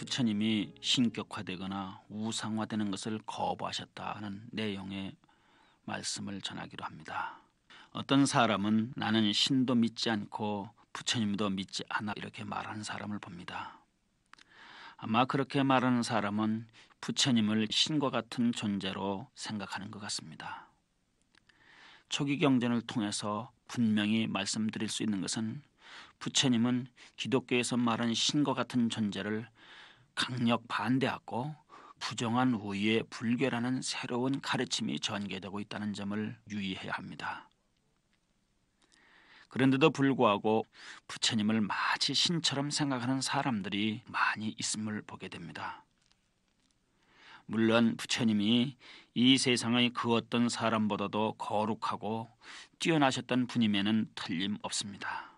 부처님이 신격화되거나 우상화되는 것을 거부하셨다는 내용의 말씀을 전하기로 합니다. 어떤 사람은 나는 신도 믿지 않고 부처님도 믿지 않아 이렇게 말하는 사람을 봅니다. 아마 그렇게 말하는 사람은 부처님을 신과 같은 존재로 생각하는 것 같습니다. 초기 경전을 통해서 분명히 말씀드릴 수 있는 것은 부처님은 기독교에서 말한 신과 같은 존재를 강력 반대하고 부정한 우위에 불교라는 새로운 가르침이 전개되고 있다는 점을 유의해야 합니다. 그런데도 불구하고 부처님을 마치 신처럼 생각하는 사람들이 많이 있음을 보게 됩니다. 물론 부처님이 이 세상의 그 어떤 사람보다도 거룩하고 뛰어나셨던 분임에는 틀림없습니다.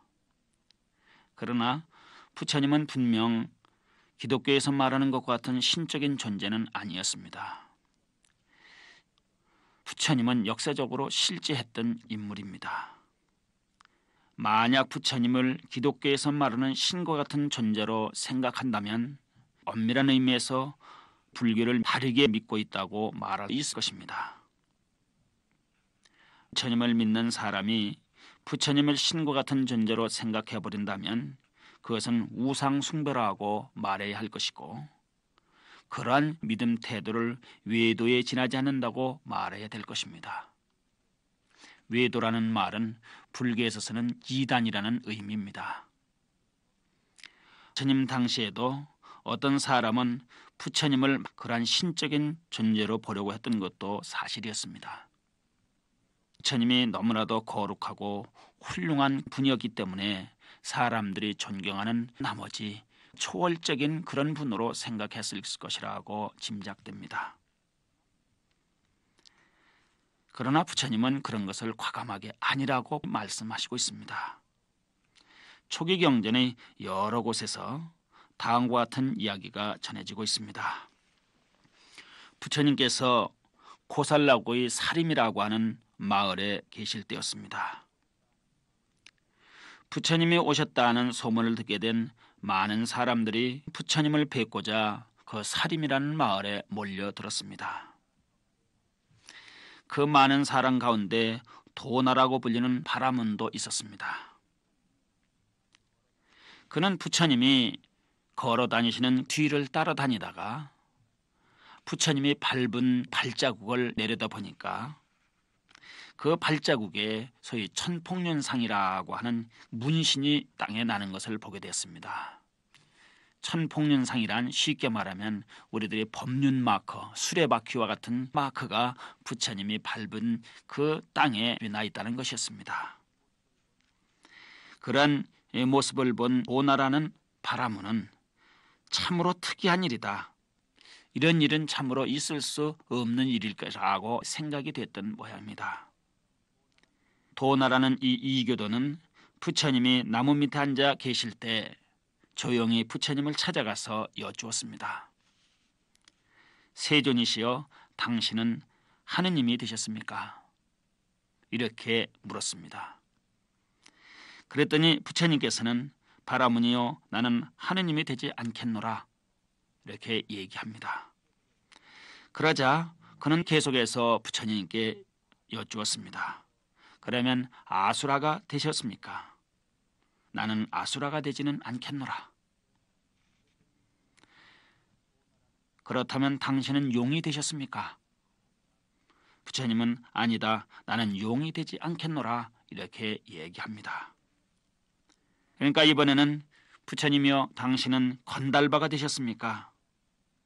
그러나 부처님은 분명 기독교에서 말하는 것과 같은 신적인 존재는 아니었습니다. 부처님은 역사적으로 실제했던 인물입니다. 만약 부처님을 기독교에서 말하는 신과 같은 존재로 생각한다면 엄밀한 의미에서 불교를 다르게 믿고 있다고 말할 수 있을 것입니다. 부처님을 믿는 사람이 부처님을 신과 같은 존재로 생각해 버린다면 그것은 우상 숭배라고 말해야 할 것이고 그러한 믿음 태도를 외도에 지나지 않는다고 말해야 될 것입니다. 외도라는 말은 불교에서 쓰는 이단이라는 의미입니다. 부처님 당시에도 어떤 사람은 부처님을 그러한 신적인 존재로 보려고 했던 것도 사실이었습니다. 부처님이 너무나도 거룩하고 훌륭한 분이었기 때문에 사람들이 존경하는 나머지 초월적인 그런 분으로 생각했을 것이라고 짐작됩니다. 그러나 부처님은 그런 것을 과감하게 아니라고 말씀하시고 있습니다. 초기 경전의 여러 곳에서 다음과 같은 이야기가 전해지고 있습니다. 부처님께서 고살라고의 사림이라고 하는 마을에 계실 때였습니다. 부처님이 오셨다는 소문을 듣게 된 많은 사람들이 부처님을 뵙고자 그 사림이라는 마을에 몰려들었습니다. 그 많은 사람 가운데 도나라고 불리는 바라문도 있었습니다. 그는 부처님이 걸어 다니시는 뒤를 따라다니다가 부처님이 밟은 발자국을 내려다 보니까 그 발자국에 소위 천폭년상이라고 하는 문신이 땅에 나는 것을 보게 되었습니다. 천폭년상이란 쉽게 말하면 우리들의 법륜 마커, 수레바퀴와 같은 마크가 부처님이 밟은 그 땅에 나 있다는 것이었습니다. 그런 모습을 본오나라는 바라문은 참으로 특이한 일이다. 이런 일은 참으로 있을 수 없는 일일 거라고 생각이 됐던 모양입니다. 도나라는 이 이교도는 부처님이 나무 밑에 앉아 계실 때 조용히 부처님을 찾아가서 여쭈었습니다. 세존이시여 당신은 하느님이 되셨습니까? 이렇게 물었습니다. 그랬더니 부처님께서는 바라문이요 나는 하느님이 되지 않겠노라 이렇게 얘기합니다. 그러자 그는 계속해서 부처님께 여쭈었습니다. 그러면 아수라가 되셨습니까? 나는 아수라가 되지는 않겠노라. 그렇다면 당신은 용이 되셨습니까? 부처님은 아니다. 나는 용이 되지 않겠노라. 이렇게 얘기합니다. 그러니까 이번에는 부처님이여 당신은 건달바가 되셨습니까?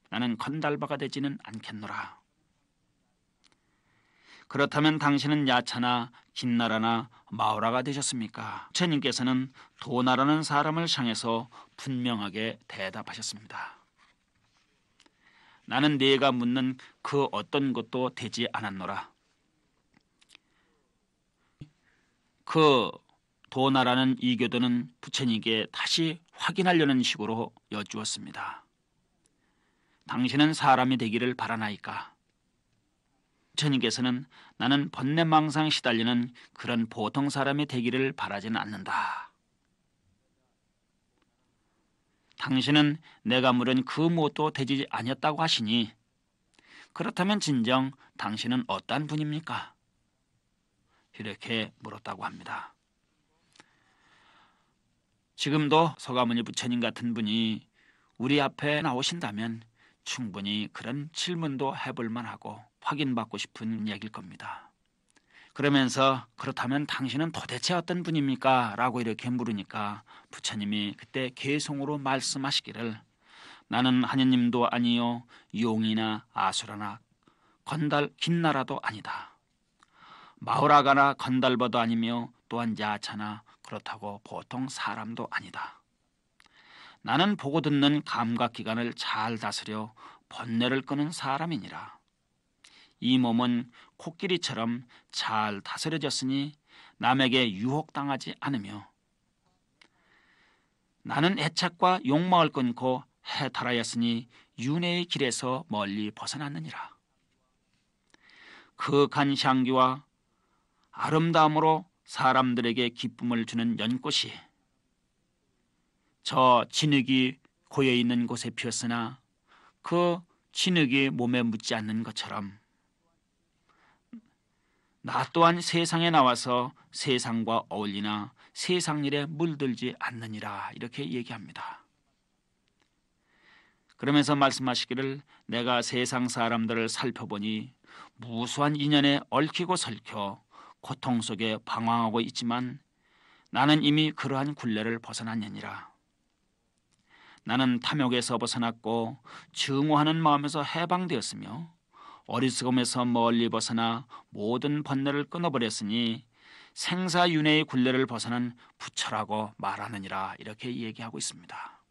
나는 건달바가 되지는 않겠노라. 그렇다면 당신은 야차나 긴나라나 마오라가 되셨습니까? 부처님께서는 도나라는 사람을 향해서 분명하게 대답하셨습니다. 나는 네가 묻는 그 어떤 것도 되지 않았노라. 그 도나라는 이교도는 부처님께 다시 확인하려는 식으로 여쭈었습니다. 당신은 사람이 되기를 바라나이까? 부처님께서는 나는 번뇌망상 시달리는 그런 보통 사람이 되기를 바라지는 않는다. 당신은 내가 물은 그 무엇도 되지 아니었다고 하시니 그렇다면 진정 당신은 어떠한 분입니까? 이렇게 물었다고 합니다. 지금도 서가모니 부처님 같은 분이 우리 앞에 나오신다면 충분히 그런 질문도 해볼 만하고 확인받고 싶은 얘기일 겁니다. 그러면서 그렇다면 당신은 도대체 어떤 분입니까? 라고 이렇게 물으니까 부처님이 그때 개성으로 말씀하시기를 나는 하느님도 아니요 용이나 아수라나 건달 긴나라도 아니다. 마오라가나 건달버도 아니며 또한 야차나 그렇다고 보통 사람도 아니다. 나는 보고 듣는 감각기관을 잘 다스려 번뇌를 끄는 사람이니라. 이 몸은 코끼리처럼 잘 다스려졌으니 남에게 유혹당하지 않으며 나는 애착과 욕망을 끊고 해탈하였으니 윤회의 길에서 멀리 벗어났느니라. 그윽한 향기와 아름다움으로 사람들에게 기쁨을 주는 연꽃이 저 진흙이 고여 있는 곳에 피었으나 그 진흙이 몸에 묻지 않는 것처럼 나 또한 세상에 나와서 세상과 어울리나 세상 일에 물들지 않느니라 이렇게 얘기합니다. 그러면서 말씀하시기를 내가 세상 사람들을 살펴보니 무수한 인연에 얽히고 설켜 고통 속에 방황하고 있지만 나는 이미 그러한 굴레를 벗어났느니라. 나는 탐욕에서 벗어났고 증오하는 마음에서 해방되었으며 어리석음에서 멀리 벗어나 모든 번뇌를 끊어버렸으니 생사윤회의 굴레를 벗어난 부처라고 말하느니라 이렇게 얘기하고 있습니다.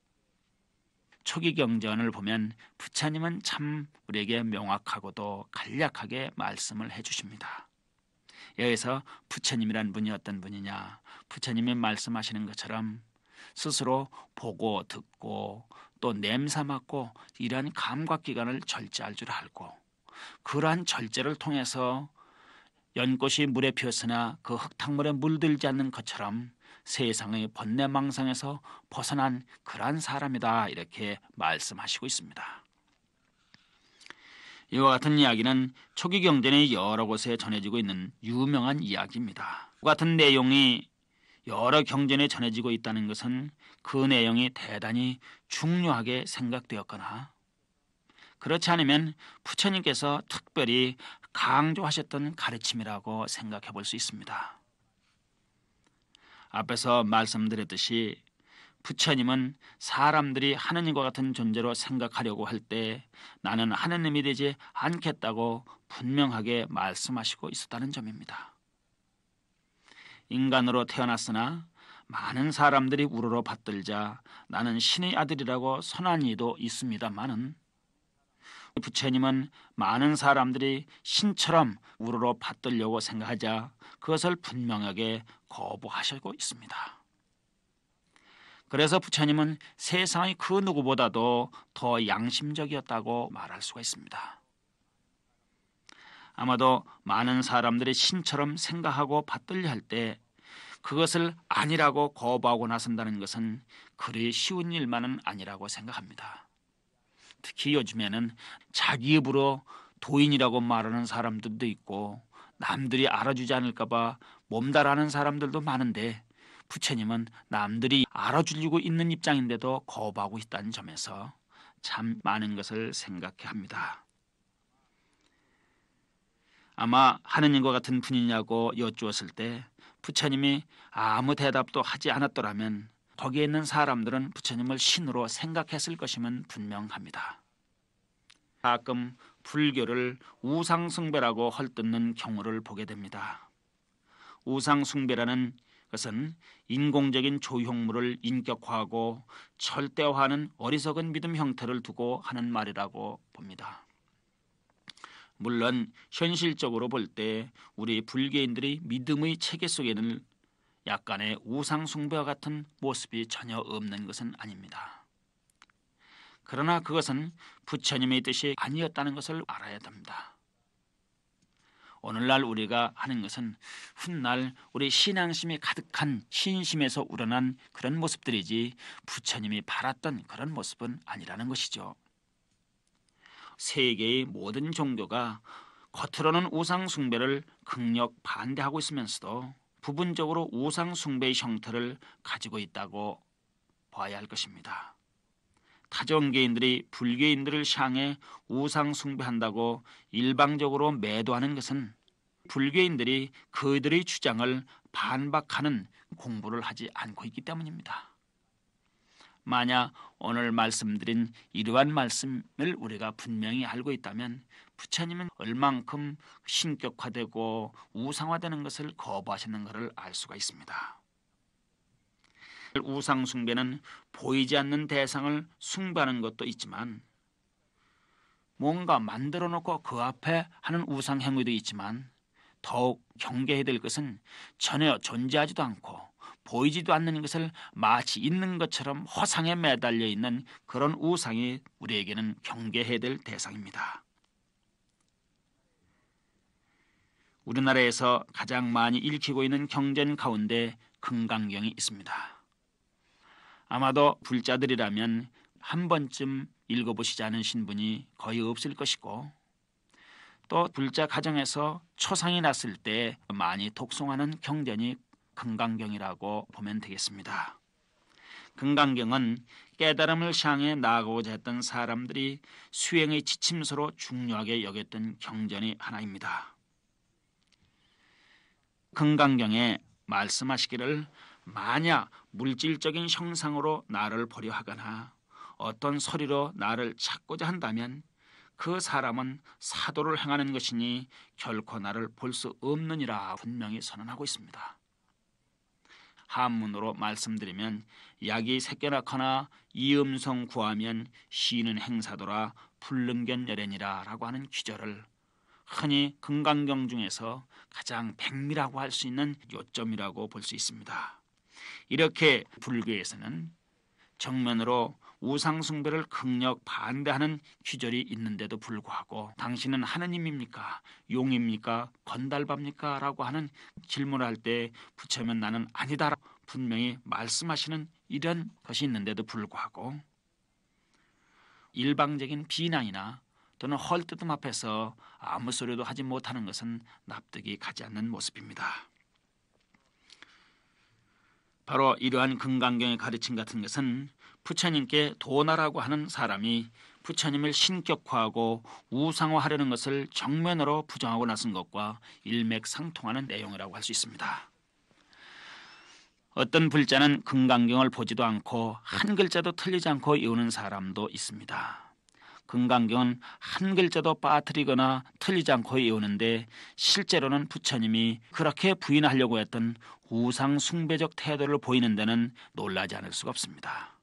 초기 경전을 보면 부처님은 참 우리에게 명확하고도 간략하게 말씀을 해주십니다. 여기서 부처님이란 분이 어떤 분이냐? 부처님이 말씀하시는 것처럼 스스로 보고 듣고 또 냄새 맡고 이러한 감각 기관을 절제할 줄 알고 그러한 절제를 통해서 연꽃이 물에 피었으나 그 흙탕물에 물들지 않는 것처럼 세상의 번뇌망상에서 벗어난 그러한 사람이다 이렇게 말씀하시고 있습니다. 이와 같은 이야기는 초기 경전의 여러 곳에 전해지고 있는 유명한 이야기입니다. 같은 내용이 여러 경전에 전해지고 있다는 것은 그 내용이 대단히 중요하게 생각되었거나 그렇지 않으면 부처님께서 특별히 강조하셨던 가르침이라고 생각해 볼 수 있습니다. 앞에서 말씀드렸듯이 부처님은 사람들이 하느님과 같은 존재로 생각하려고 할 때 나는 하느님이 되지 않겠다고 분명하게 말씀하시고 있었다는 점입니다. 인간으로 태어났으나 많은 사람들이 우러러 받들자 나는 신의 아들이라고 선한 이도 있습니다만은 부처님은 많은 사람들이 신처럼 우르르 받들려고 생각하자 그것을 분명하게 거부하시고 있습니다. 그래서 부처님은 세상의 그 누구보다도 더 양심적이었다고 말할 수가 있습니다. 아마도 많은 사람들이 신처럼 생각하고 받들려 할 때 그것을 아니라고 거부하고 나선다는 것은 그리 쉬운 일만은 아니라고 생각합니다. 특히 요즘에는 자기 입으로 도인이라고 말하는 사람들도 있고 남들이 알아주지 않을까봐 몸달하는 사람들도 많은데 부처님은 남들이 알아주려고 있는 입장인데도 거부하고 있다는 점에서 참 많은 것을 생각해 합니다. 아마 하느님과 같은 분이냐고 여쭈었을 때 부처님이 아무 대답도 하지 않았더라면 거기에 있는 사람들은 부처님을 신으로 생각했을 것임은 분명합니다. 가끔 불교를 우상숭배라고 헐뜯는 경우를 보게 됩니다. 우상숭배라는 것은 인공적인 조형물을 인격화하고 절대화하는 어리석은 믿음 형태를 두고 하는 말이라고 봅니다. 물론 현실적으로 볼 때 우리 불교인들이 믿음의 체계 속에는 약간의 우상숭배와 같은 모습이 전혀 없는 것은 아닙니다. 그러나 그것은 부처님의 뜻이 아니었다는 것을 알아야 됩니다. 오늘날 우리가 하는 것은 훗날 우리 신앙심이 가득한 신심에서 우러난 그런 모습들이지 부처님이 바랐던 그런 모습은 아니라는 것이죠. 세계의 모든 종교가 겉으로는 우상 숭배를 극력 반대하고 있으면서도 부분적으로 우상 숭배의 형태를 가지고 있다고 봐야 할 것입니다. 타정개인들이 불교인들을 향해 우상 숭배한다고 일방적으로 매도하는 것은 불교인들이 그들의 주장을 반박하는 공부를 하지 않고 있기 때문입니다. 만약 오늘 말씀드린 이러한 말씀을 우리가 분명히 알고 있다면 부처님은 얼만큼 신격화되고 우상화되는 것을 거부하시는 것을 알 수가 있습니다. 우상 숭배는 보이지 않는 대상을 숭배하는 것도 있지만 뭔가 만들어 놓고 그 앞에 하는 우상 행위도 있지만 더욱 경계해야 될 것은 전혀 존재하지도 않고 보이지도 않는 것을 마치 있는 것처럼 허상에 매달려 있는 그런 우상이 우리에게는 경계해야 될 대상입니다. 우리나라에서 가장 많이 읽히고 있는 경전 가운데 금강경이 있습니다. 아마도 불자들이라면 한 번쯤 읽어보시지 않으신 분이 거의 없을 것이고 또 불자 가정에서 초상이 났을 때 많이 독송하는 경전이 금강경이라고 보면 되겠습니다. 금강경은 깨달음을 향해 나아가고자 했던 사람들이 수행의 지침서로 중요하게 여겼던 경전이 하나입니다. 금강경에 말씀하시기를 만약 물질적인 형상으로 나를 보려 하거나 어떤 소리로 나를 찾고자 한다면 그 사람은 사도를 행하는 것이니 결코 나를 볼 수 없느니라 분명히 선언하고 있습니다. 한문으로 말씀드리면 약이 새겨나거나 이음성 구하면 시는 행사도라 불능견 여련이라라고 하는 기절을 흔히 금강경 중에서 가장 백미라고 할 수 있는 요점이라고 볼 수 있습니다. 이렇게 불교에서는 정면으로 우상 숭배를 극력 반대하는 귀절이 있는데도 불구하고 당신은 하느님입니까? 용입니까? 건달밥니까? 라고 하는 질문할 을때부처님은 나는 아니다 분명히 말씀하시는 이런 것이 있는데도 불구하고 일방적인 비난이나 또는 헐뜯음 앞에서 아무 소리도 하지 못하는 것은 납득이 가지 않는 모습입니다. 바로 이러한 금강경의 가르침 같은 것은 부처님께 도나라고 하는 사람이 부처님을 신격화하고 우상화하려는 것을 정면으로 부정하고 나선 것과 일맥상통하는 내용이라고 할 수 있습니다. 어떤 불자는 금강경을 보지도 않고 한 글자도 틀리지 않고 외우는 사람도 있습니다. 금강경은 한 글자도 빠뜨리거나 틀리지 않고 외우는데 실제로는 부처님이 그렇게 부인하려고 했던 우상 숭배적 태도를 보이는 데는 놀라지 않을 수가 없습니다.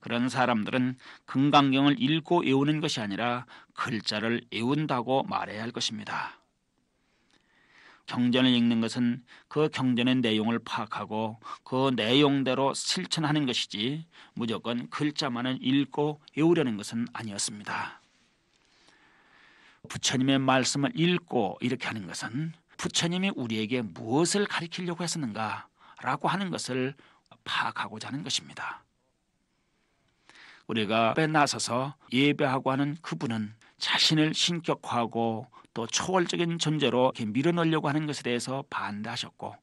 그런 사람들은 금강경을 읽고 외우는 것이 아니라 글자를 외운다고 말해야 할 것입니다. 경전을 읽는 것은 그 경전의 내용을 파악하고 그 내용대로 실천하는 것이지 무조건 글자만을 읽고 외우려는 것은 아니었습니다. 부처님의 말씀을 읽고 이렇게 하는 것은 부처님이 우리에게 무엇을 가르치려고 했었는가 라고 하는 것을 파악하고자 하는 것입니다. 우리가 앞에 나서서 예배하고 하는 그분은 자신을 신격화하고 또 초월적인 존재로 밀어넣으려고 하는 것에 대해서 반대하셨고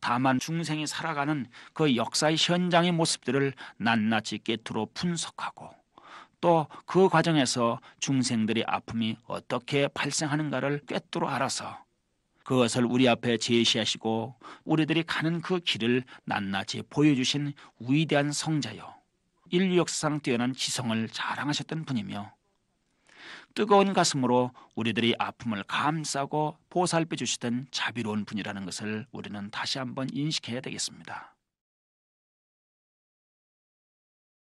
다만 중생이 살아가는 그 역사의 현장의 모습들을 낱낱이 깨트로 분석하고 또 그 과정에서 중생들의 아픔이 어떻게 발생하는가를 꿰뚫어 알아서 그것을 우리 앞에 제시하시고 우리들이 가는 그 길을 낱낱이 보여주신 위대한 성자여 인류 역사상 뛰어난 지성을 자랑하셨던 분이며 뜨거운 가슴으로 우리들이 아픔을 감싸고 보살펴 주시던 자비로운 분이라는 것을 우리는 다시 한번 인식해야 되겠습니다.